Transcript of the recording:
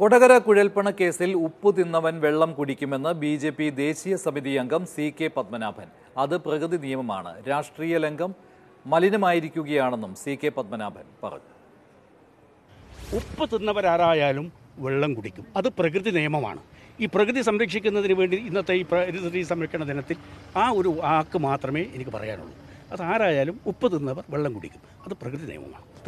കൊടകര കുഴൽപ്പണ കേസിൽ ഉപ്പ് തിന്നവൻ വെള്ളം കുടിക്കുമെന്ന് ബി ജെ പി ദേശീയ സമിതി അംഗം സി കെ പത്മനാഭൻ അത് പ്രകൃതി നിയമമാണ് രാഷ്ട്രീയ ലംഘം മലിനമായിരിക്കുകയാണെന്നും സി കെ പത്മനാഭൻ പറഞ്ഞു ഉപ്പ് തിന്നവരാരായാലും വെള്ളം കുടിക്കും അത് പ്രകൃതി നിയമമാണ് ഈ പ്രകൃതി സംരക്ഷിക്കുന്നതിന് വേണ്ടി ഇന്നത്തെ ഈ പ്രകൃതി സംരക്ഷണ ദിനത്തിൽ ആ ഒരു ആക്ക് മാത്രമേ എനിക്ക് പറയാനുള്ളൂ അത് ആരായാലും ഉപ്പ് തിന്നവർ വെള്ളം കുടിക്കും അത് പ്രകൃതി നിയമമാണ്